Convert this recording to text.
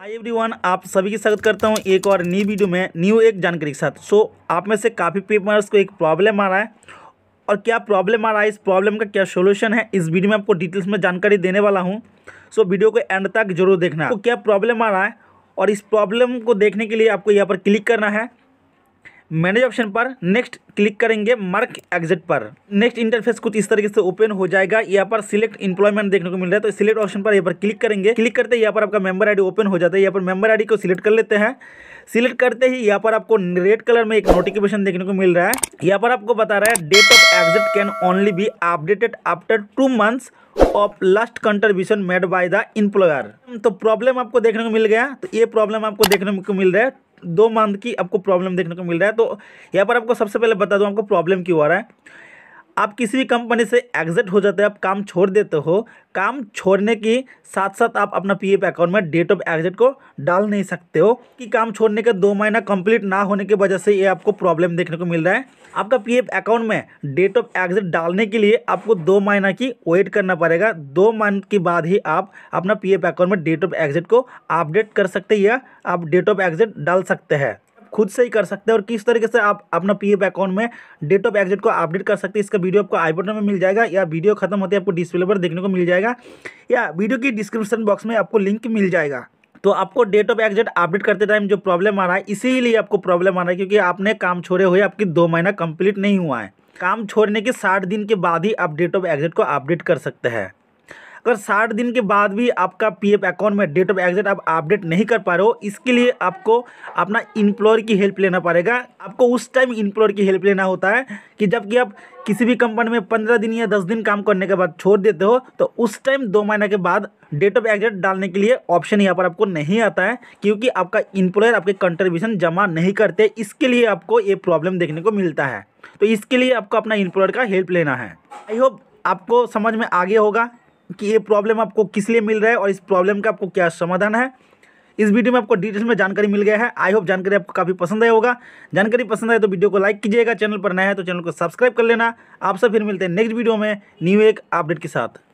hi everyone आप सभी की स्वागत करता हूँ एक और न्यू वीडियो में न्यू एक जानकारी के साथ सो so, आप में से काफ़ी पेपर्स को एक प्रॉब्लम आ रहा है और क्या प्रॉब्लम आ रहा है इस प्रॉब्लम का क्या सोल्यूशन है इस वीडियो में आपको डिटेल्स में जानकारी देने वाला हूँ सो so, वीडियो को एंड तक जरूर देखना तो क्या प्रॉब्लम आ रहा है और इस प्रॉब्लम को देखने के लिए आपको यहाँ पर क्लिक करना है मैनेज ऑप्शन पर नेक्स्ट क्लिक करेंगे मार्क एग्जिट पर नेक्स्ट इंटरफेस कुछ इस तरीके से ओपन हो जाएगा यहाँ पर सिलेक्ट इंप्लॉयमेंट देखने को मिल रहा है तो सिलेक्ट ऑप्शन पर यहाँ पर क्लिक करेंगे क्लिक करते ही यहाँ पर आपका मेंबर आईडी ओपन हो जाता है यहाँ पर मेंबर आईडी को सिलेक्ट कर लेते हैं सिलेक्ट करते ही यहाँ पर आपको रेड कलर में एक नोटिफिकेशन देखने को मिल रहा है यहाँ पर आपको बता रहा है date of exit can only be updated after two months of last contribution made by the employer तो प्रॉब्लम आपको देखने को मिल गया तो ये प्रॉब्लम आपको देखने को मिल रहा है दो मंथ की आपको प्रॉब्लम देखने को मिल रहा है तो यहाँ पर आपको सबसे पहले बता दूँ आपको प्रॉब्लम क्यों आ रहा है आप किसी भी कंपनी से एग्जिट हो जाते हो आप काम छोड़ देते हो काम छोड़ने के साथ साथ आप अपना पीएफ अकाउंट में डेट ऑफ एग्जिट को डाल नहीं सकते हो कि काम छोड़ने के दो महीना कंप्लीट ना होने की वजह से ये आपको प्रॉब्लम देखने को मिल रहा है आपका पीएफ अकाउंट में डेट ऑफ एग्जिट डालने के लिए आपको दो महीना की वेट करना पड़ेगा दो मंथ के बाद ही आप अपना पी अकाउंट में डेट ऑफ एग्जिट को अपडेट कर सकते हैं या आप डेट ऑफ एग्जिट डाल सकते हैं खुद से ही कर सकते हैं और किस तरीके से आप अपना पी अकाउंट में डेट ऑफ एग्जिट को अपडेट कर सकते हैं इसका वीडियो आपको आई बटन में मिल जाएगा या वीडियो खत्म होते आपको डिस्प्ले पर देखने को मिल जाएगा या वीडियो की डिस्क्रिप्शन बॉक्स में आपको लिंक मिल जाएगा तो आपको डेट ऑफ एग्जिट अपडेट करते टाइम जो प्रॉब्लम आ रहा है इसीलिए आपको प्रॉब्लम आ रहा है क्योंकि आपने काम छोड़े हुए आपकी दो महीना कंप्लीट नहीं हुआ है काम छोड़ने के साठ दिन के बाद ही आप डेट ऑफ एग्जिट को अपडेट कर सकते हैं अगर साठ दिन के बाद भी आपका पीएफ अकाउंट में डेट ऑफ एग्जिट आप अपडेट नहीं कर पा रहे हो इसके लिए आपको अपना इम्प्लॉयर की हेल्प लेना पड़ेगा आपको उस टाइम इम्प्लॉयर की हेल्प लेना होता है कि जबकि आप किसी भी कंपनी में पंद्रह दिन या दस दिन काम करने के बाद छोड़ देते हो तो उस टाइम दो महीने के बाद डेट ऑफ एग्जिट डालने के लिए ऑप्शन यहाँ पर आपको नहीं आता है क्योंकि आपका इम्प्लॉयर आपके कंट्रीब्यूशन जमा नहीं करते इसके लिए आपको ये प्रॉब्लम देखने को मिलता है तो इसके लिए आपको अपना इम्प्लॉयर का हेल्प लेना है आई होप आपको समझ में आगे होगा कि ये प्रॉब्लम आपको किस लिए मिल रहा है और इस प्रॉब्लम का आपको क्या समाधान है इस वीडियो में आपको डिटेल्स में जानकारी मिल गया है आई होप जानकारी आपको काफ़ी पसंद आया होगा जानकारी पसंद आए तो वीडियो को लाइक कीजिएगा चैनल पर नया है तो चैनल को सब्सक्राइब कर लेना आप सब फिर मिलते हैं नेक्स्ट वीडियो में न्यू एक अपडेट के साथ